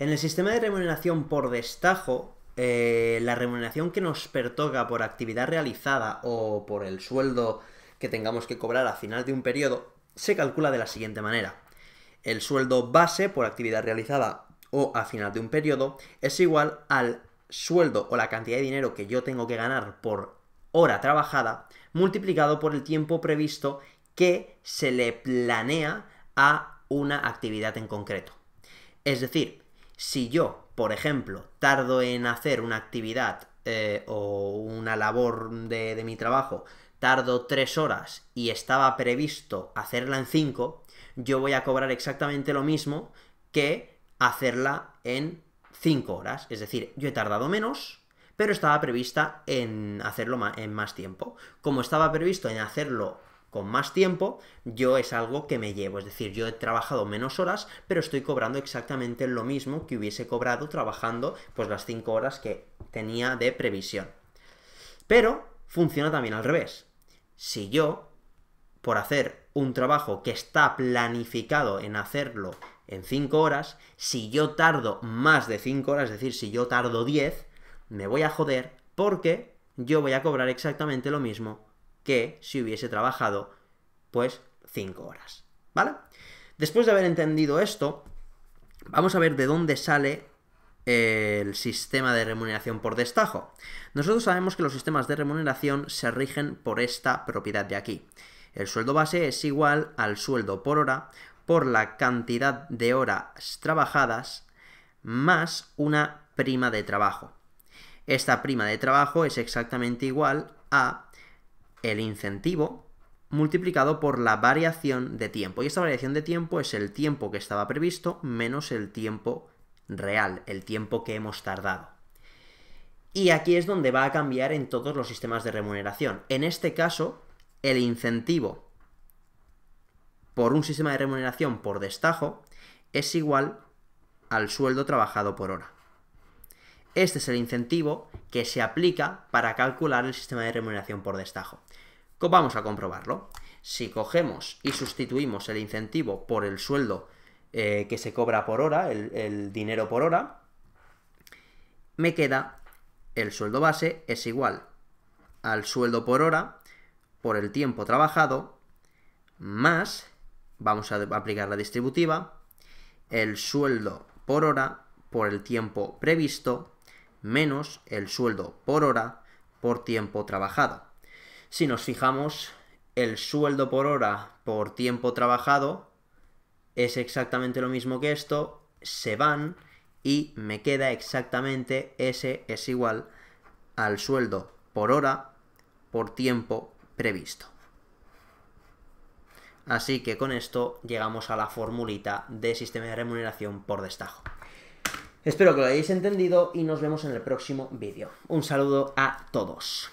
En el sistema de remuneración por destajo, eh, la remuneración que nos pertoca por actividad realizada o por el sueldo que tengamos que cobrar a final de un periodo se calcula de la siguiente manera. El sueldo base por actividad realizada o a final de un periodo es igual al sueldo o la cantidad de dinero que yo tengo que ganar por hora trabajada multiplicado por el tiempo previsto que se le planea a una actividad en concreto. Es decir, si yo, por ejemplo, tardo en hacer una actividad eh, o una labor de, de mi trabajo, tardo tres horas y estaba previsto hacerla en cinco, yo voy a cobrar exactamente lo mismo que hacerla en cinco horas. Es decir, yo he tardado menos, pero estaba prevista en hacerlo en más tiempo. Como estaba previsto en hacerlo con más tiempo, yo es algo que me llevo. Es decir, yo he trabajado menos horas, pero estoy cobrando exactamente lo mismo que hubiese cobrado trabajando pues las 5 horas que tenía de previsión. Pero funciona también al revés. Si yo, por hacer un trabajo que está planificado en hacerlo en 5 horas, si yo tardo más de 5 horas, es decir, si yo tardo 10, me voy a joder porque yo voy a cobrar exactamente lo mismo que si hubiese trabajado, pues, 5 horas. ¿Vale? Después de haber entendido esto, vamos a ver de dónde sale eh, el sistema de remuneración por destajo. Nosotros sabemos que los sistemas de remuneración se rigen por esta propiedad de aquí. El sueldo base es igual al sueldo por hora por la cantidad de horas trabajadas más una prima de trabajo. Esta prima de trabajo es exactamente igual a el incentivo multiplicado por la variación de tiempo. Y esta variación de tiempo es el tiempo que estaba previsto menos el tiempo real, el tiempo que hemos tardado. Y aquí es donde va a cambiar en todos los sistemas de remuneración. En este caso, el incentivo por un sistema de remuneración por destajo es igual al sueldo trabajado por hora. Este es el incentivo que se aplica para calcular el sistema de remuneración por destajo. Vamos a comprobarlo. Si cogemos y sustituimos el incentivo por el sueldo eh, que se cobra por hora, el dinero por hora, me queda el sueldo base es igual al sueldo por hora por el tiempo trabajado más, vamos a aplicar la distributiva, el sueldo por hora por el tiempo previsto menos el sueldo por hora por tiempo trabajado. Si nos fijamos, el sueldo por hora por tiempo trabajado es exactamente lo mismo que esto, se van y me queda exactamente ese es igual al sueldo por hora por tiempo previsto. Así que con esto llegamos a la formulita de sistema de remuneración por destajo. Espero que lo hayáis entendido y nos vemos en el próximo vídeo. Un saludo a todos.